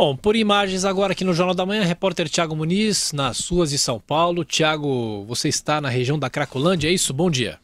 Bom, por imagens agora aqui no Jornal da Manhã, repórter Tiago Muniz, nas suas de São Paulo. Tiago, você está na região da Cracolândia, é isso? Bom dia.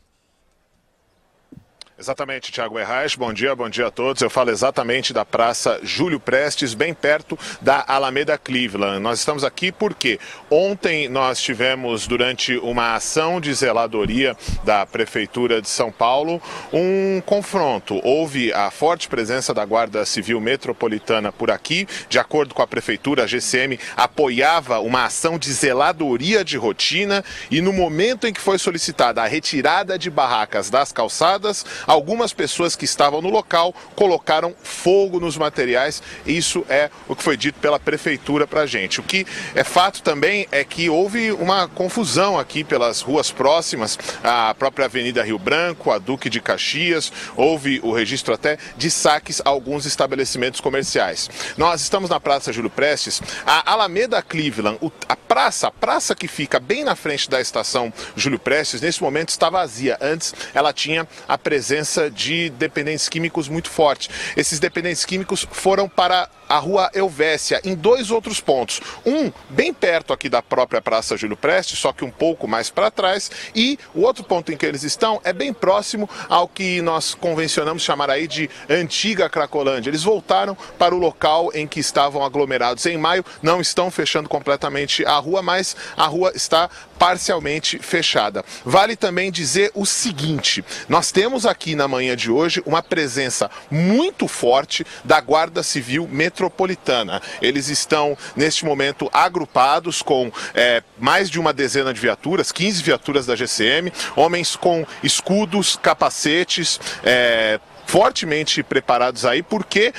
Exatamente, Tiago Erraes. Bom dia, bom dia a todos. Eu falo exatamente da Praça Júlio Prestes, bem perto da Alameda Cleveland. Nós estamos aqui porque ontem nós tivemos, durante uma ação de zeladoria da Prefeitura de São Paulo, um confronto. Houve a forte presença da Guarda Civil Metropolitana por aqui. De acordo com a Prefeitura, a GCM apoiava uma ação de zeladoria de rotina e no momento em que foi solicitada a retirada de barracas das calçadas, Algumas pessoas que estavam no local colocaram fogo nos materiais. Isso é o que foi dito pela prefeitura para a gente. O que é fato também é que houve uma confusão aqui pelas ruas próximas, a própria Avenida Rio Branco, a Duque de Caxias. Houve o registro até de saques a alguns estabelecimentos comerciais. Nós estamos na Praça Júlio Prestes. A Alameda Cleveland, a praça, a praça que fica bem na frente da estação Júlio Prestes, nesse momento está vazia. Antes ela tinha a presença de dependentes químicos muito forte. Esses dependentes químicos foram para a rua Elvésia, em dois outros pontos. Um bem perto aqui da própria Praça Júlio Prestes, só que um pouco mais para trás, e o outro ponto em que eles estão é bem próximo ao que nós convencionamos chamar aí de antiga Cracolândia. Eles voltaram para o local em que estavam aglomerados em maio, não estão fechando completamente a rua rua, mas a rua está parcialmente fechada. Vale também dizer o seguinte: nós temos aqui na manhã de hoje uma presença muito forte da Guarda Civil Metropolitana. Eles estão, neste momento, agrupados com é, mais de uma dezena de viaturas, 15 viaturas da GCM, homens com escudos, capacetes, é, fortemente preparados aí, porque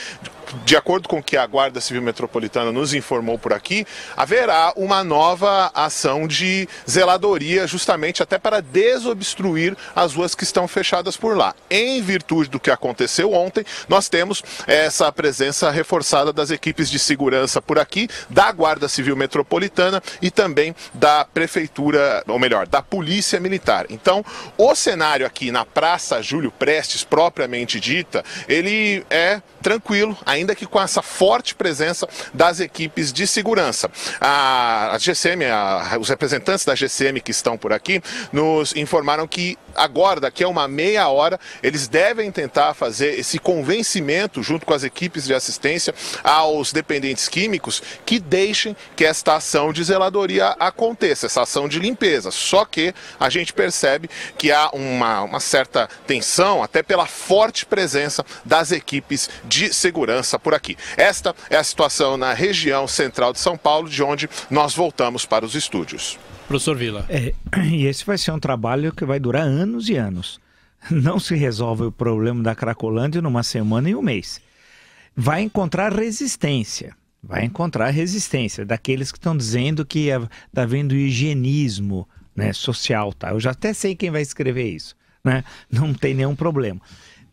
de acordo com o que a Guarda Civil Metropolitana nos informou por aqui, haverá uma nova ação de zeladoria, justamente até para desobstruir as ruas que estão fechadas por lá. Em virtude do que aconteceu ontem, nós temos essa presença reforçada das equipes de segurança por aqui, da Guarda Civil Metropolitana e também da Prefeitura, ou melhor, da Polícia Militar. Então, o cenário aqui na Praça Júlio Prestes, propriamente dita, ele é tranquilo, a ainda que com essa forte presença das equipes de segurança. A, a GCM, a, os representantes da GCM que estão por aqui, nos informaram que agora, daqui a uma meia hora, eles devem tentar fazer esse convencimento junto com as equipes de assistência aos dependentes químicos que deixem que esta ação de zeladoria aconteça, essa ação de limpeza. Só que a gente percebe que há uma, uma certa tensão, até pela forte presença das equipes de segurança começa por aqui. Esta é a situação na região central de São Paulo, de onde nós voltamos para os estúdios. Professor Vila. É, e esse vai ser um trabalho que vai durar anos e anos. Não se resolve o problema da Cracolândia numa semana e um mês. Vai encontrar resistência. Vai encontrar resistência daqueles que estão dizendo que está é, havendo higienismo né, social. Tá? Eu já até sei quem vai escrever isso. Né? Não tem nenhum problema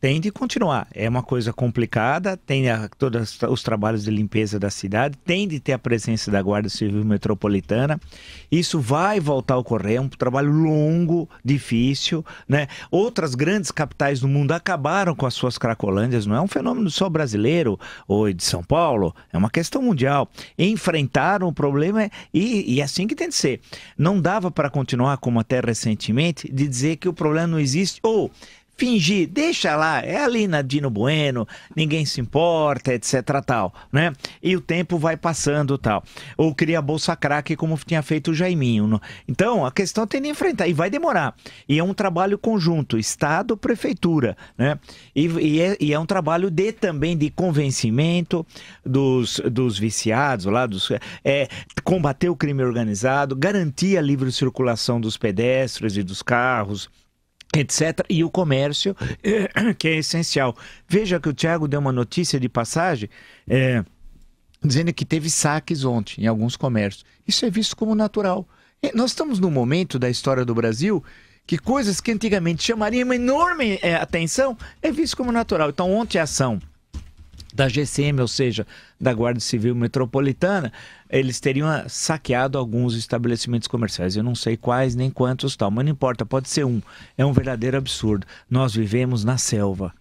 tem de continuar. É uma coisa complicada, tem a, todos os trabalhos de limpeza da cidade, tem de ter a presença da Guarda Civil Metropolitana. Isso vai voltar a ocorrer, é um trabalho longo, difícil. Né? Outras grandes capitais do mundo acabaram com as suas cracolândias, não é um fenômeno só brasileiro ou de São Paulo, é uma questão mundial. Enfrentaram o problema e, e assim que tem de ser. Não dava para continuar, como até recentemente, de dizer que o problema não existe ou fingir, deixa lá, é ali na Dino Bueno, ninguém se importa, etc tal, né? E o tempo vai passando tal. Ou cria bolsa craque como tinha feito o Jaiminho. Então, a questão tem de enfrentar e vai demorar. E é um trabalho conjunto, Estado, Prefeitura, né? E, e, é, e é, um trabalho de também de convencimento dos, dos viciados lá, dos, é, combater o crime organizado, garantir a livre circulação dos pedestres e dos carros, etc. E o comércio, que é essencial. Veja que o Tiago deu uma notícia de passagem. É, dizendo que teve saques ontem em alguns comércios. Isso é visto como natural. É, nós estamos num momento da história do Brasil que coisas que antigamente chamariam uma enorme é, atenção é visto como natural. Então, ontem a ação da GCM, ou seja, da Guarda Civil Metropolitana, eles teriam ah, saqueado alguns estabelecimentos comerciais. Eu não sei quais nem quantos tal, mas não importa, pode ser um. É um verdadeiro absurdo. Nós vivemos na selva.